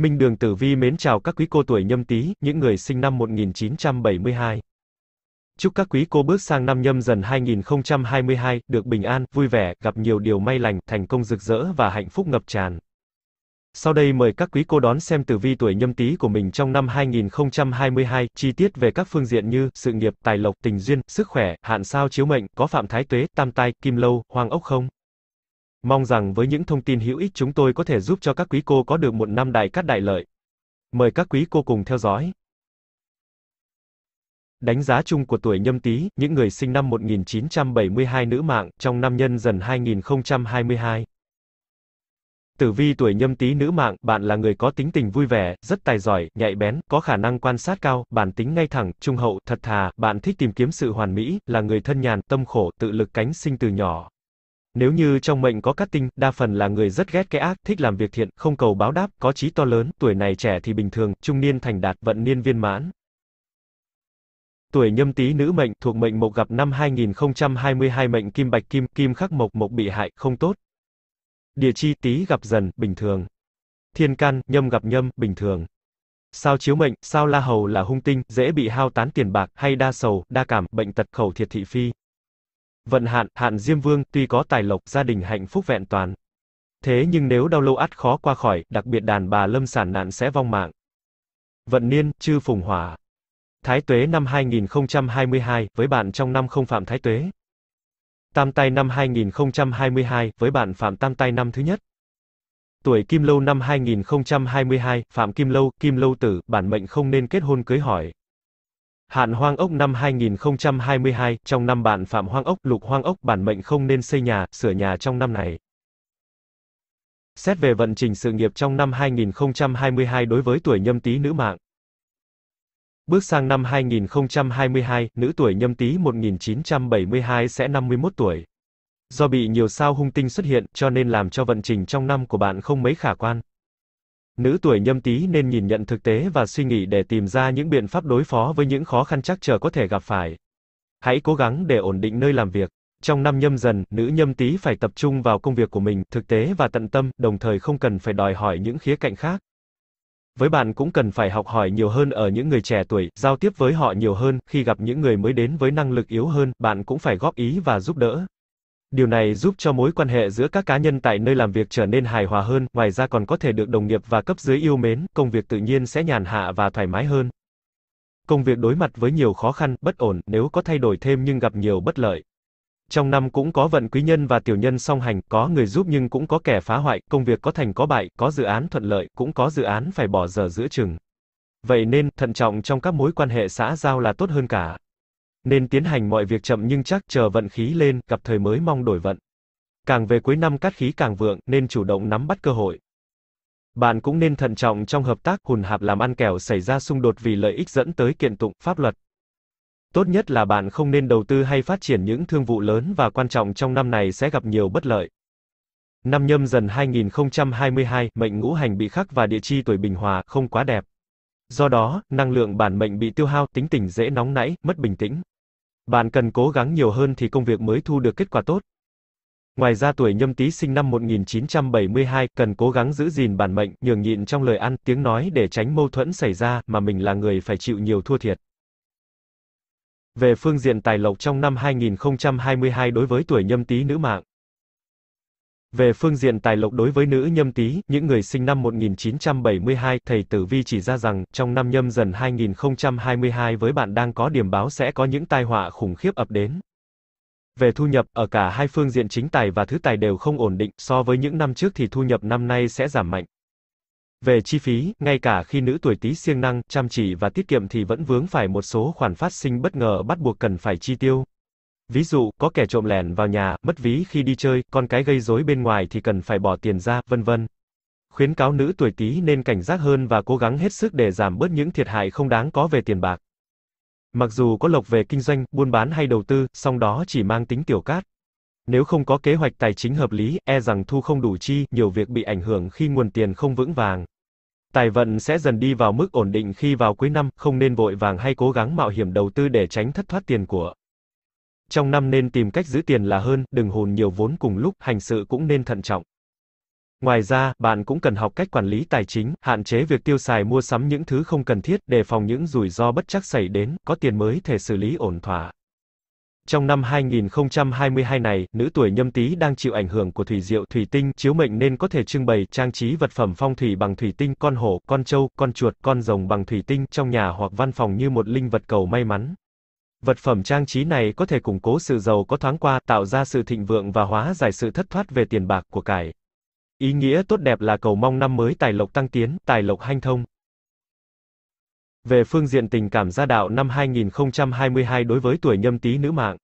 Minh Đường Tử Vi mến chào các quý cô tuổi nhâm tý, những người sinh năm 1972. Chúc các quý cô bước sang năm nhâm dần 2022, được bình an, vui vẻ, gặp nhiều điều may lành, thành công rực rỡ và hạnh phúc ngập tràn. Sau đây mời các quý cô đón xem tử vi tuổi nhâm tý của mình trong năm 2022, chi tiết về các phương diện như sự nghiệp, tài lộc, tình duyên, sức khỏe, hạn sao chiếu mệnh, có phạm thái tuế, tam tai, kim lâu, hoàng ốc không. Mong rằng với những thông tin hữu ích chúng tôi có thể giúp cho các quý cô có được một năm đại cát đại lợi. Mời các quý cô cùng theo dõi. Đánh giá chung của tuổi nhâm tý, những người sinh năm 1972 nữ mạng, trong năm nhân dần 2022. Tử vi tuổi nhâm tý nữ mạng, bạn là người có tính tình vui vẻ, rất tài giỏi, nhạy bén, có khả năng quan sát cao, bản tính ngay thẳng, trung hậu, thật thà, bạn thích tìm kiếm sự hoàn mỹ, là người thân nhàn, tâm khổ, tự lực cánh sinh từ nhỏ, nếu như trong mệnh có cát tinh, đa phần là người rất ghét cái ác, thích làm việc thiện, không cầu báo đáp, có trí to lớn, tuổi này trẻ thì bình thường, trung niên thành đạt, vận niên viên mãn. Tuổi nhâm tý nữ mệnh, thuộc mệnh mộc gặp năm 2022 mệnh kim bạch kim, kim khắc mộc, mộc bị hại, không tốt. Địa chi tý gặp dần, bình thường. Thiên can, nhâm gặp nhâm, bình thường. Sao chiếu mệnh, sao la hầu là hung tinh, dễ bị hao tán tiền bạc, hay đa sầu, đa cảm, bệnh tật, khẩu thiệt thị phi. Vận hạn, hạn Diêm Vương, tuy có tài lộc, gia đình hạnh phúc vẹn toàn. Thế nhưng nếu đau lâu ắt khó qua khỏi, đặc biệt đàn bà lâm sản nạn sẽ vong mạng. Vận niên, chư phùng hỏa. Thái tuế năm 2022, với bạn trong năm không phạm thái tuế. Tam tay năm 2022, với bạn phạm tam tay năm thứ nhất. Tuổi Kim Lâu năm 2022, Phạm Kim Lâu, Kim Lâu tử, bản mệnh không nên kết hôn cưới hỏi, Hạn hoang ốc năm 2022, trong năm bạn phạm hoang ốc, lục hoang ốc bản mệnh không nên xây nhà, sửa nhà trong năm này. Xét về vận trình sự nghiệp trong năm 2022 đối với tuổi nhâm tý nữ mạng. Bước sang năm 2022, nữ tuổi nhâm tý 1972 sẽ 51 tuổi. Do bị nhiều sao hung tinh xuất hiện, cho nên làm cho vận trình trong năm của bạn không mấy khả quan nữ tuổi nhâm tý nên nhìn nhận thực tế và suy nghĩ để tìm ra những biện pháp đối phó với những khó khăn chắc chờ có thể gặp phải. Hãy cố gắng để ổn định nơi làm việc. Trong năm nhâm dần, nữ nhâm tý phải tập trung vào công việc của mình, thực tế và tận tâm, đồng thời không cần phải đòi hỏi những khía cạnh khác. Với bạn cũng cần phải học hỏi nhiều hơn ở những người trẻ tuổi, giao tiếp với họ nhiều hơn, khi gặp những người mới đến với năng lực yếu hơn, bạn cũng phải góp ý và giúp đỡ. Điều này giúp cho mối quan hệ giữa các cá nhân tại nơi làm việc trở nên hài hòa hơn, ngoài ra còn có thể được đồng nghiệp và cấp dưới yêu mến, công việc tự nhiên sẽ nhàn hạ và thoải mái hơn. Công việc đối mặt với nhiều khó khăn, bất ổn, nếu có thay đổi thêm nhưng gặp nhiều bất lợi. Trong năm cũng có vận quý nhân và tiểu nhân song hành, có người giúp nhưng cũng có kẻ phá hoại, công việc có thành có bại, có dự án thuận lợi, cũng có dự án phải bỏ giờ giữa chừng. Vậy nên, thận trọng trong các mối quan hệ xã giao là tốt hơn cả. Nên tiến hành mọi việc chậm nhưng chắc chờ vận khí lên, cặp thời mới mong đổi vận. Càng về cuối năm cát khí càng vượng, nên chủ động nắm bắt cơ hội. Bạn cũng nên thận trọng trong hợp tác hùn hạp làm ăn kẻo xảy ra xung đột vì lợi ích dẫn tới kiện tụng pháp luật. Tốt nhất là bạn không nên đầu tư hay phát triển những thương vụ lớn và quan trọng trong năm này sẽ gặp nhiều bất lợi. Năm nhâm dần 2022, mệnh ngũ hành bị khắc và địa chi tuổi bình hòa, không quá đẹp. Do đó, năng lượng bản mệnh bị tiêu hao, tính tình dễ nóng nảy, mất bình tĩnh. Bạn cần cố gắng nhiều hơn thì công việc mới thu được kết quả tốt. Ngoài ra tuổi nhâm tý sinh năm 1972 cần cố gắng giữ gìn bản mệnh, nhường nhịn trong lời ăn, tiếng nói để tránh mâu thuẫn xảy ra mà mình là người phải chịu nhiều thua thiệt. Về phương diện tài lộc trong năm 2022 đối với tuổi nhâm tý nữ mạng, về phương diện tài lộc đối với nữ nhâm tý, những người sinh năm 1972, thầy Tử Vi chỉ ra rằng, trong năm nhâm dần 2022 với bạn đang có điểm báo sẽ có những tai họa khủng khiếp ập đến. Về thu nhập, ở cả hai phương diện chính tài và thứ tài đều không ổn định, so với những năm trước thì thu nhập năm nay sẽ giảm mạnh. Về chi phí, ngay cả khi nữ tuổi Tý siêng năng, chăm chỉ và tiết kiệm thì vẫn vướng phải một số khoản phát sinh bất ngờ bắt buộc cần phải chi tiêu. Ví dụ, có kẻ trộm lẻn vào nhà, mất ví khi đi chơi, con cái gây rối bên ngoài thì cần phải bỏ tiền ra, vân vân. Khuyến cáo nữ tuổi Tý nên cảnh giác hơn và cố gắng hết sức để giảm bớt những thiệt hại không đáng có về tiền bạc. Mặc dù có lộc về kinh doanh, buôn bán hay đầu tư, song đó chỉ mang tính tiểu cát. Nếu không có kế hoạch tài chính hợp lý, e rằng thu không đủ chi, nhiều việc bị ảnh hưởng khi nguồn tiền không vững vàng. Tài vận sẽ dần đi vào mức ổn định khi vào cuối năm, không nên vội vàng hay cố gắng mạo hiểm đầu tư để tránh thất thoát tiền của trong năm nên tìm cách giữ tiền là hơn, đừng hồn nhiều vốn cùng lúc, hành sự cũng nên thận trọng. Ngoài ra, bạn cũng cần học cách quản lý tài chính, hạn chế việc tiêu xài mua sắm những thứ không cần thiết, đề phòng những rủi ro bất chắc xảy đến, có tiền mới thể xử lý ổn thỏa. Trong năm 2022 này, nữ tuổi nhâm tý đang chịu ảnh hưởng của thủy diệu, thủy tinh, chiếu mệnh nên có thể trưng bày, trang trí vật phẩm phong thủy bằng thủy tinh, con hổ, con trâu, con chuột, con rồng bằng thủy tinh trong nhà hoặc văn phòng như một linh vật cầu may mắn. Vật phẩm trang trí này có thể củng cố sự giàu có thoáng qua, tạo ra sự thịnh vượng và hóa giải sự thất thoát về tiền bạc của cải. Ý nghĩa tốt đẹp là cầu mong năm mới tài lộc tăng tiến, tài lộc hanh thông. Về phương diện tình cảm gia đạo năm 2022 đối với tuổi nhâm tý nữ mạng.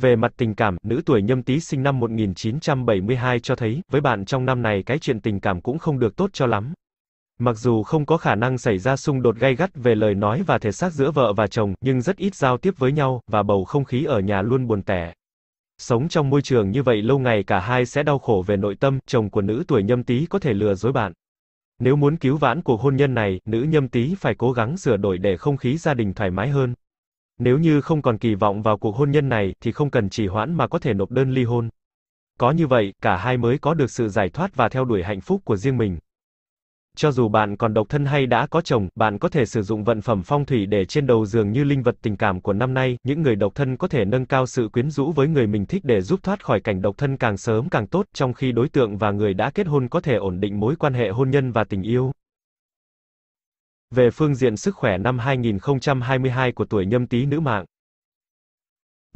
Về mặt tình cảm, nữ tuổi nhâm tý sinh năm 1972 cho thấy, với bạn trong năm này cái chuyện tình cảm cũng không được tốt cho lắm. Mặc dù không có khả năng xảy ra xung đột gay gắt về lời nói và thể xác giữa vợ và chồng, nhưng rất ít giao tiếp với nhau, và bầu không khí ở nhà luôn buồn tẻ. Sống trong môi trường như vậy lâu ngày cả hai sẽ đau khổ về nội tâm, chồng của nữ tuổi nhâm tý có thể lừa dối bạn. Nếu muốn cứu vãn cuộc hôn nhân này, nữ nhâm tý phải cố gắng sửa đổi để không khí gia đình thoải mái hơn. Nếu như không còn kỳ vọng vào cuộc hôn nhân này, thì không cần trì hoãn mà có thể nộp đơn ly hôn. Có như vậy, cả hai mới có được sự giải thoát và theo đuổi hạnh phúc của riêng mình. Cho dù bạn còn độc thân hay đã có chồng, bạn có thể sử dụng vận phẩm phong thủy để trên đầu giường như linh vật tình cảm của năm nay, những người độc thân có thể nâng cao sự quyến rũ với người mình thích để giúp thoát khỏi cảnh độc thân càng sớm càng tốt, trong khi đối tượng và người đã kết hôn có thể ổn định mối quan hệ hôn nhân và tình yêu. Về phương diện sức khỏe năm 2022 của tuổi nhâm tý nữ mạng.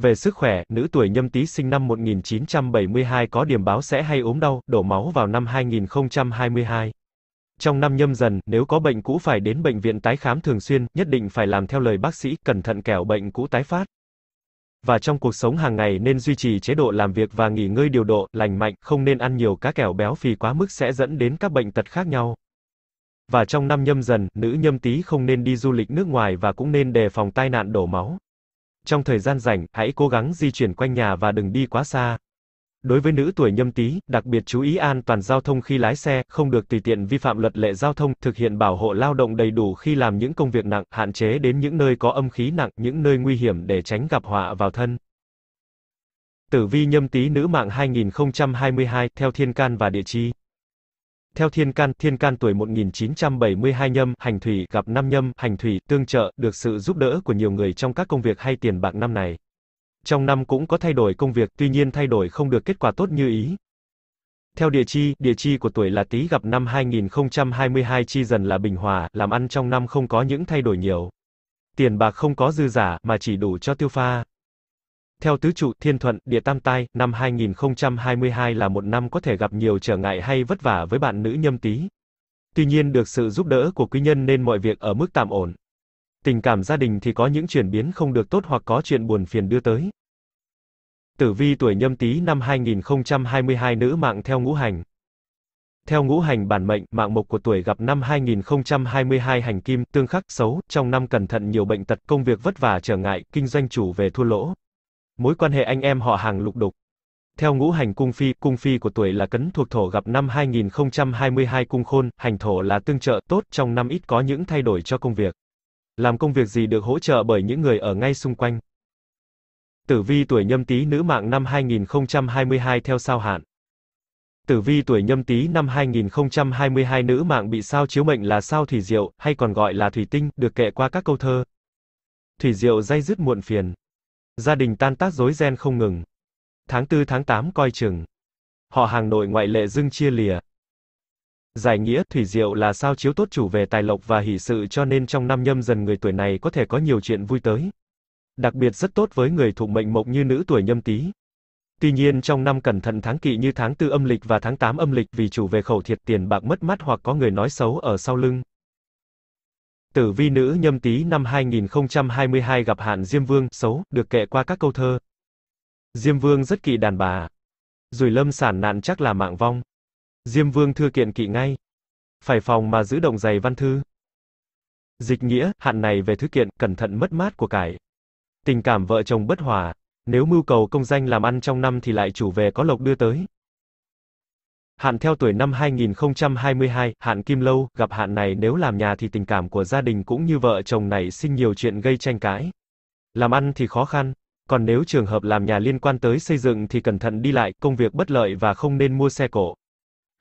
Về sức khỏe, nữ tuổi nhâm tý sinh năm 1972 có điểm báo sẽ hay ốm đau, đổ máu vào năm 2022. Trong năm nhâm dần, nếu có bệnh cũ phải đến bệnh viện tái khám thường xuyên, nhất định phải làm theo lời bác sĩ, cẩn thận kẻo bệnh cũ tái phát. Và trong cuộc sống hàng ngày nên duy trì chế độ làm việc và nghỉ ngơi điều độ, lành mạnh, không nên ăn nhiều cá kẻo béo phì quá mức sẽ dẫn đến các bệnh tật khác nhau. Và trong năm nhâm dần, nữ nhâm tý không nên đi du lịch nước ngoài và cũng nên đề phòng tai nạn đổ máu. Trong thời gian rảnh, hãy cố gắng di chuyển quanh nhà và đừng đi quá xa. Đối với nữ tuổi nhâm tý, đặc biệt chú ý an toàn giao thông khi lái xe, không được tùy tiện vi phạm luật lệ giao thông, thực hiện bảo hộ lao động đầy đủ khi làm những công việc nặng, hạn chế đến những nơi có âm khí nặng, những nơi nguy hiểm để tránh gặp họa vào thân. Tử vi nhâm tý nữ mạng 2022, theo thiên can và địa chi. Theo thiên can, thiên can tuổi 1972 nhâm, hành thủy, gặp năm nhâm, hành thủy, tương trợ, được sự giúp đỡ của nhiều người trong các công việc hay tiền bạc năm này trong năm cũng có thay đổi công việc, tuy nhiên thay đổi không được kết quả tốt như ý. Theo địa chi, địa chi của tuổi là Tý gặp năm 2022 chi dần là Bình Hòa, làm ăn trong năm không có những thay đổi nhiều. Tiền bạc không có dư giả, mà chỉ đủ cho tiêu pha. Theo tứ trụ Thiên Thuận, địa Tam Tai, năm 2022 là một năm có thể gặp nhiều trở ngại hay vất vả với bạn nữ nhâm Tý. Tuy nhiên được sự giúp đỡ của quý nhân nên mọi việc ở mức tạm ổn tình cảm gia đình thì có những chuyển biến không được tốt hoặc có chuyện buồn phiền đưa tới. Tử vi tuổi nhâm tý năm 2022 nữ mạng theo ngũ hành. Theo ngũ hành bản mệnh, mạng mộc của tuổi gặp năm 2022 hành kim, tương khắc, xấu, trong năm cẩn thận nhiều bệnh tật, công việc vất vả trở ngại, kinh doanh chủ về thua lỗ. Mối quan hệ anh em họ hàng lục đục. Theo ngũ hành cung phi, cung phi của tuổi là cấn thuộc thổ gặp năm 2022 cung khôn, hành thổ là tương trợ, tốt, trong năm ít có những thay đổi cho công việc làm công việc gì được hỗ trợ bởi những người ở ngay xung quanh. Tử vi tuổi nhâm tý nữ mạng năm 2022 theo sao hạn. Tử vi tuổi nhâm tý năm 2022 nữ mạng bị sao chiếu mệnh là sao thủy diệu, hay còn gọi là thủy tinh, được kệ qua các câu thơ. Thủy diệu dây dứt muộn phiền. Gia đình tan tác rối ren không ngừng. Tháng 4 tháng 8 coi chừng. Họ hàng nội ngoại lệ dưng chia lìa. Giải nghĩa thủy diệu là sao chiếu tốt chủ về tài lộc và hỷ sự cho nên trong năm nhâm dần người tuổi này có thể có nhiều chuyện vui tới. Đặc biệt rất tốt với người thuộc mệnh mộc như nữ tuổi nhâm tý. Tuy nhiên trong năm cẩn thận tháng kỵ như tháng tư âm lịch và tháng 8 âm lịch vì chủ về khẩu thiệt tiền bạc mất mát hoặc có người nói xấu ở sau lưng. Tử vi nữ nhâm tý năm 2022 gặp hạn Diêm Vương xấu, được kệ qua các câu thơ. Diêm Vương rất kỵ đàn bà. Rủi lâm sản nạn chắc là mạng vong. Diêm Vương thư kiện kỵ ngay. Phải phòng mà giữ động giày văn thư. Dịch nghĩa, hạn này về thư kiện, cẩn thận mất mát của cải. Tình cảm vợ chồng bất hòa, nếu mưu cầu công danh làm ăn trong năm thì lại chủ về có lộc đưa tới. Hạn theo tuổi năm 2022, hạn Kim Lâu, gặp hạn này nếu làm nhà thì tình cảm của gia đình cũng như vợ chồng này sinh nhiều chuyện gây tranh cãi. Làm ăn thì khó khăn, còn nếu trường hợp làm nhà liên quan tới xây dựng thì cẩn thận đi lại, công việc bất lợi và không nên mua xe cổ.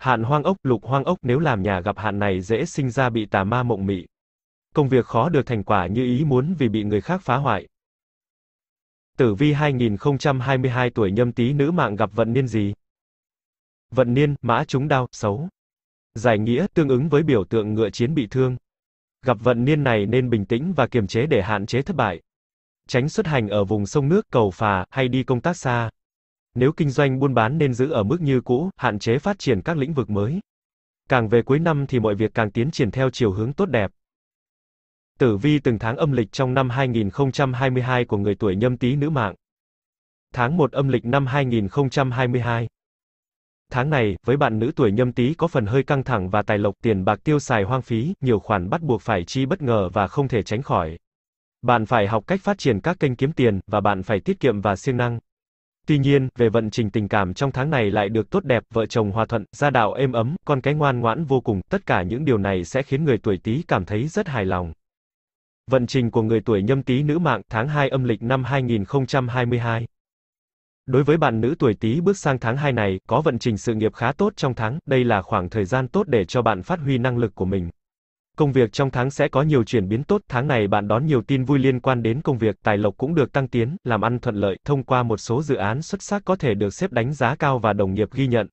Hạn hoang ốc, lục hoang ốc nếu làm nhà gặp hạn này dễ sinh ra bị tà ma mộng mị. Công việc khó được thành quả như ý muốn vì bị người khác phá hoại. Tử vi 2022 tuổi nhâm tý nữ mạng gặp vận niên gì? Vận niên, mã trúng đau, xấu. Giải nghĩa tương ứng với biểu tượng ngựa chiến bị thương. Gặp vận niên này nên bình tĩnh và kiềm chế để hạn chế thất bại. Tránh xuất hành ở vùng sông nước, cầu phà hay đi công tác xa. Nếu kinh doanh buôn bán nên giữ ở mức như cũ, hạn chế phát triển các lĩnh vực mới. Càng về cuối năm thì mọi việc càng tiến triển theo chiều hướng tốt đẹp. Tử vi từng tháng âm lịch trong năm 2022 của người tuổi nhâm tý nữ mạng. Tháng 1 âm lịch năm 2022. Tháng này, với bạn nữ tuổi nhâm tý có phần hơi căng thẳng và tài lộc tiền bạc tiêu xài hoang phí, nhiều khoản bắt buộc phải chi bất ngờ và không thể tránh khỏi. Bạn phải học cách phát triển các kênh kiếm tiền, và bạn phải tiết kiệm và siêng năng. Tuy nhiên, về vận trình tình cảm trong tháng này lại được tốt đẹp, vợ chồng hòa thuận, gia đạo êm ấm, con cái ngoan ngoãn vô cùng, tất cả những điều này sẽ khiến người tuổi Tý cảm thấy rất hài lòng. Vận trình của người tuổi Nhâm Tý nữ mạng tháng 2 âm lịch năm 2022. Đối với bạn nữ tuổi Tý bước sang tháng 2 này, có vận trình sự nghiệp khá tốt trong tháng, đây là khoảng thời gian tốt để cho bạn phát huy năng lực của mình. Công việc trong tháng sẽ có nhiều chuyển biến tốt, tháng này bạn đón nhiều tin vui liên quan đến công việc, tài lộc cũng được tăng tiến, làm ăn thuận lợi, thông qua một số dự án xuất sắc có thể được xếp đánh giá cao và đồng nghiệp ghi nhận.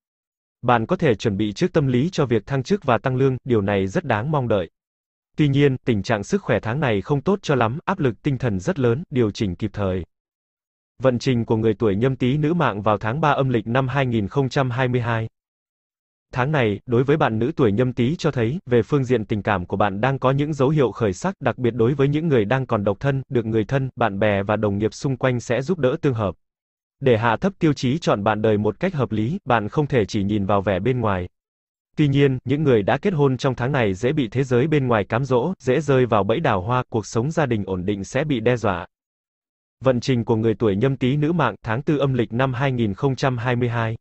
Bạn có thể chuẩn bị trước tâm lý cho việc thăng chức và tăng lương, điều này rất đáng mong đợi. Tuy nhiên, tình trạng sức khỏe tháng này không tốt cho lắm, áp lực tinh thần rất lớn, điều chỉnh kịp thời. Vận trình của người tuổi nhâm tý nữ mạng vào tháng 3 âm lịch năm 2022 Tháng này, đối với bạn nữ tuổi nhâm tý cho thấy, về phương diện tình cảm của bạn đang có những dấu hiệu khởi sắc, đặc biệt đối với những người đang còn độc thân, được người thân, bạn bè và đồng nghiệp xung quanh sẽ giúp đỡ tương hợp. Để hạ thấp tiêu chí chọn bạn đời một cách hợp lý, bạn không thể chỉ nhìn vào vẻ bên ngoài. Tuy nhiên, những người đã kết hôn trong tháng này dễ bị thế giới bên ngoài cám dỗ, dễ rơi vào bẫy đào hoa, cuộc sống gia đình ổn định sẽ bị đe dọa. Vận trình của người tuổi nhâm tý nữ mạng tháng 4 âm lịch năm 2022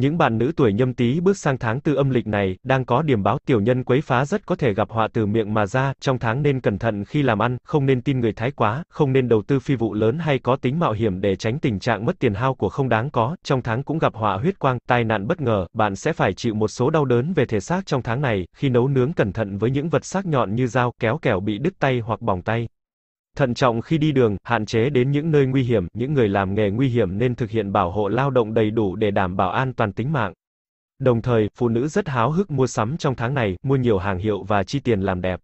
những bạn nữ tuổi nhâm tý bước sang tháng tư âm lịch này, đang có điểm báo tiểu nhân quấy phá rất có thể gặp họa từ miệng mà ra, trong tháng nên cẩn thận khi làm ăn, không nên tin người thái quá, không nên đầu tư phi vụ lớn hay có tính mạo hiểm để tránh tình trạng mất tiền hao của không đáng có, trong tháng cũng gặp họa huyết quang, tai nạn bất ngờ, bạn sẽ phải chịu một số đau đớn về thể xác trong tháng này, khi nấu nướng cẩn thận với những vật sắc nhọn như dao, kéo kẻo bị đứt tay hoặc bỏng tay. Thận trọng khi đi đường, hạn chế đến những nơi nguy hiểm, những người làm nghề nguy hiểm nên thực hiện bảo hộ lao động đầy đủ để đảm bảo an toàn tính mạng. Đồng thời, phụ nữ rất háo hức mua sắm trong tháng này, mua nhiều hàng hiệu và chi tiền làm đẹp.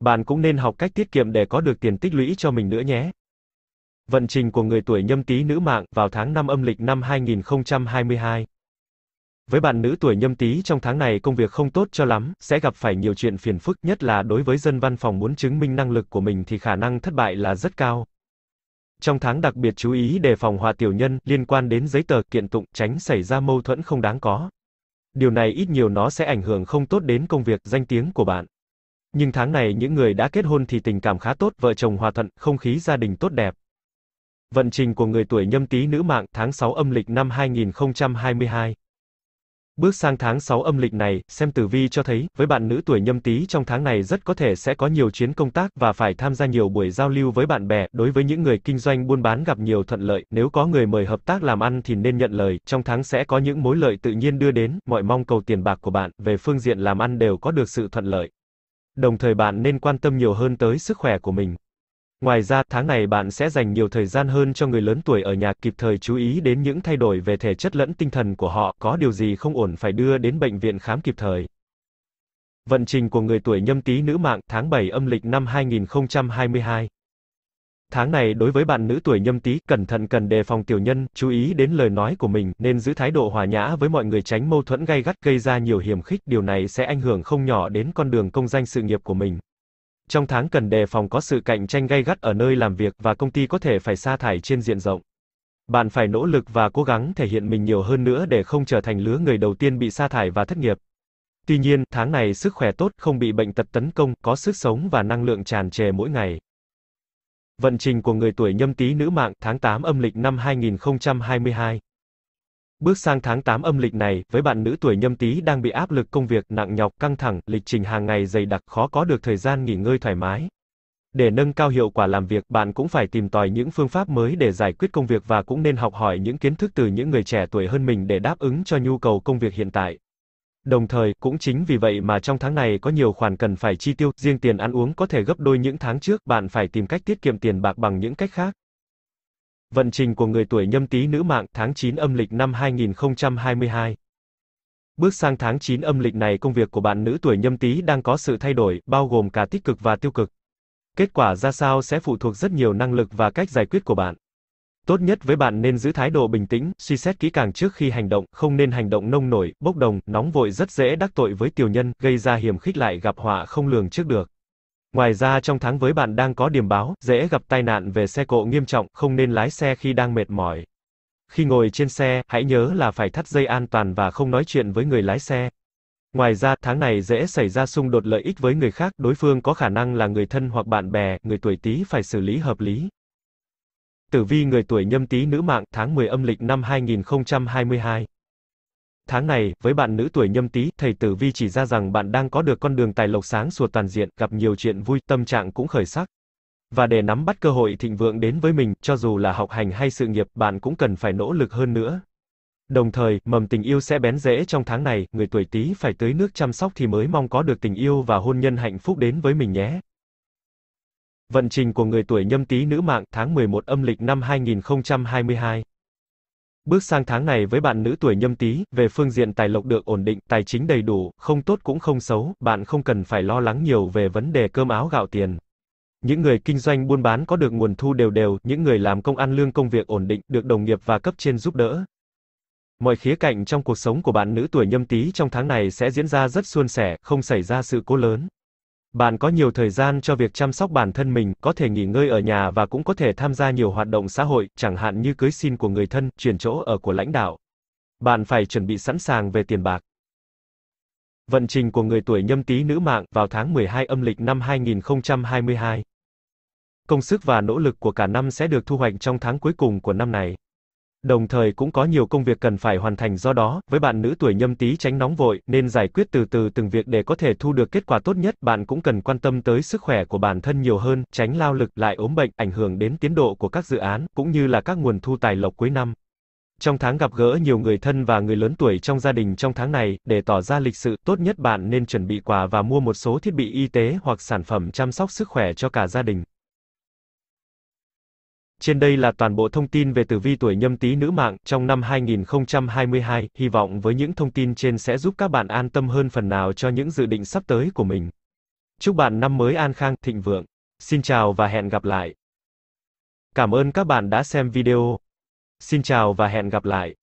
Bạn cũng nên học cách tiết kiệm để có được tiền tích lũy cho mình nữa nhé. Vận trình của người tuổi nhâm tý nữ mạng vào tháng 5 âm lịch năm 2022 với bạn nữ tuổi nhâm tý trong tháng này công việc không tốt cho lắm, sẽ gặp phải nhiều chuyện phiền phức, nhất là đối với dân văn phòng muốn chứng minh năng lực của mình thì khả năng thất bại là rất cao. Trong tháng đặc biệt chú ý đề phòng hòa tiểu nhân liên quan đến giấy tờ kiện tụng, tránh xảy ra mâu thuẫn không đáng có. Điều này ít nhiều nó sẽ ảnh hưởng không tốt đến công việc, danh tiếng của bạn. Nhưng tháng này những người đã kết hôn thì tình cảm khá tốt, vợ chồng hòa thuận, không khí gia đình tốt đẹp. Vận trình của người tuổi nhâm tý nữ mạng tháng 6 âm lịch năm 2022 Bước sang tháng 6 âm lịch này, xem tử vi cho thấy, với bạn nữ tuổi nhâm tý trong tháng này rất có thể sẽ có nhiều chuyến công tác và phải tham gia nhiều buổi giao lưu với bạn bè. Đối với những người kinh doanh buôn bán gặp nhiều thuận lợi, nếu có người mời hợp tác làm ăn thì nên nhận lời, trong tháng sẽ có những mối lợi tự nhiên đưa đến, mọi mong cầu tiền bạc của bạn, về phương diện làm ăn đều có được sự thuận lợi. Đồng thời bạn nên quan tâm nhiều hơn tới sức khỏe của mình. Ngoài ra, tháng này bạn sẽ dành nhiều thời gian hơn cho người lớn tuổi ở nhà, kịp thời chú ý đến những thay đổi về thể chất lẫn tinh thần của họ, có điều gì không ổn phải đưa đến bệnh viện khám kịp thời. Vận trình của người tuổi nhâm tý nữ mạng tháng 7 âm lịch năm 2022 Tháng này đối với bạn nữ tuổi nhâm tý, cẩn thận cần đề phòng tiểu nhân, chú ý đến lời nói của mình, nên giữ thái độ hòa nhã với mọi người tránh mâu thuẫn gay gắt gây ra nhiều hiểm khích, điều này sẽ ảnh hưởng không nhỏ đến con đường công danh sự nghiệp của mình. Trong tháng cần đề phòng có sự cạnh tranh gay gắt ở nơi làm việc và công ty có thể phải sa thải trên diện rộng. Bạn phải nỗ lực và cố gắng thể hiện mình nhiều hơn nữa để không trở thành lứa người đầu tiên bị sa thải và thất nghiệp. Tuy nhiên, tháng này sức khỏe tốt, không bị bệnh tật tấn công, có sức sống và năng lượng tràn trề mỗi ngày. Vận trình của người tuổi nhâm tý nữ mạng tháng 8 âm lịch năm 2022 Bước sang tháng 8 âm lịch này, với bạn nữ tuổi nhâm tý đang bị áp lực công việc nặng nhọc, căng thẳng, lịch trình hàng ngày dày đặc khó có được thời gian nghỉ ngơi thoải mái. Để nâng cao hiệu quả làm việc, bạn cũng phải tìm tòi những phương pháp mới để giải quyết công việc và cũng nên học hỏi những kiến thức từ những người trẻ tuổi hơn mình để đáp ứng cho nhu cầu công việc hiện tại. Đồng thời, cũng chính vì vậy mà trong tháng này có nhiều khoản cần phải chi tiêu, riêng tiền ăn uống có thể gấp đôi những tháng trước, bạn phải tìm cách tiết kiệm tiền bạc bằng những cách khác. Vận trình của người tuổi nhâm tý nữ mạng tháng 9 âm lịch năm 2022. Bước sang tháng 9 âm lịch này công việc của bạn nữ tuổi nhâm tý đang có sự thay đổi, bao gồm cả tích cực và tiêu cực. Kết quả ra sao sẽ phụ thuộc rất nhiều năng lực và cách giải quyết của bạn. Tốt nhất với bạn nên giữ thái độ bình tĩnh, suy xét kỹ càng trước khi hành động, không nên hành động nông nổi, bốc đồng, nóng vội rất dễ đắc tội với tiểu nhân, gây ra hiểm khích lại gặp họa không lường trước được. Ngoài ra trong tháng với bạn đang có điểm báo, dễ gặp tai nạn về xe cộ nghiêm trọng, không nên lái xe khi đang mệt mỏi. Khi ngồi trên xe, hãy nhớ là phải thắt dây an toàn và không nói chuyện với người lái xe. Ngoài ra, tháng này dễ xảy ra xung đột lợi ích với người khác, đối phương có khả năng là người thân hoặc bạn bè, người tuổi Tý phải xử lý hợp lý. Tử vi người tuổi Nhâm Tý nữ mạng, tháng 10 âm lịch năm 2022. Tháng này, với bạn nữ tuổi nhâm tý, thầy tử vi chỉ ra rằng bạn đang có được con đường tài lộc sáng sủa toàn diện, gặp nhiều chuyện vui, tâm trạng cũng khởi sắc. Và để nắm bắt cơ hội thịnh vượng đến với mình, cho dù là học hành hay sự nghiệp, bạn cũng cần phải nỗ lực hơn nữa. Đồng thời, mầm tình yêu sẽ bén rễ trong tháng này, người tuổi Tý phải tưới nước chăm sóc thì mới mong có được tình yêu và hôn nhân hạnh phúc đến với mình nhé. Vận trình của người tuổi Nhâm Tý nữ mạng tháng 11 âm lịch năm 2022 Bước sang tháng này với bạn nữ tuổi nhâm tý, về phương diện tài lộc được ổn định, tài chính đầy đủ, không tốt cũng không xấu, bạn không cần phải lo lắng nhiều về vấn đề cơm áo gạo tiền. Những người kinh doanh buôn bán có được nguồn thu đều đều, những người làm công ăn lương công việc ổn định, được đồng nghiệp và cấp trên giúp đỡ. Mọi khía cạnh trong cuộc sống của bạn nữ tuổi nhâm tý trong tháng này sẽ diễn ra rất suôn sẻ, không xảy ra sự cố lớn. Bạn có nhiều thời gian cho việc chăm sóc bản thân mình, có thể nghỉ ngơi ở nhà và cũng có thể tham gia nhiều hoạt động xã hội, chẳng hạn như cưới xin của người thân, chuyển chỗ ở của lãnh đạo. Bạn phải chuẩn bị sẵn sàng về tiền bạc. Vận trình của người tuổi nhâm tý nữ mạng vào tháng 12 âm lịch năm 2022. Công sức và nỗ lực của cả năm sẽ được thu hoạch trong tháng cuối cùng của năm này. Đồng thời cũng có nhiều công việc cần phải hoàn thành do đó, với bạn nữ tuổi nhâm tý tránh nóng vội, nên giải quyết từ từ từng việc để có thể thu được kết quả tốt nhất, bạn cũng cần quan tâm tới sức khỏe của bản thân nhiều hơn, tránh lao lực lại ốm bệnh, ảnh hưởng đến tiến độ của các dự án, cũng như là các nguồn thu tài lộc cuối năm. Trong tháng gặp gỡ nhiều người thân và người lớn tuổi trong gia đình trong tháng này, để tỏ ra lịch sự, tốt nhất bạn nên chuẩn bị quà và mua một số thiết bị y tế hoặc sản phẩm chăm sóc sức khỏe cho cả gia đình. Trên đây là toàn bộ thông tin về tử vi tuổi nhâm tý nữ mạng trong năm 2022, hy vọng với những thông tin trên sẽ giúp các bạn an tâm hơn phần nào cho những dự định sắp tới của mình. Chúc bạn năm mới an khang, thịnh vượng. Xin chào và hẹn gặp lại. Cảm ơn các bạn đã xem video. Xin chào và hẹn gặp lại.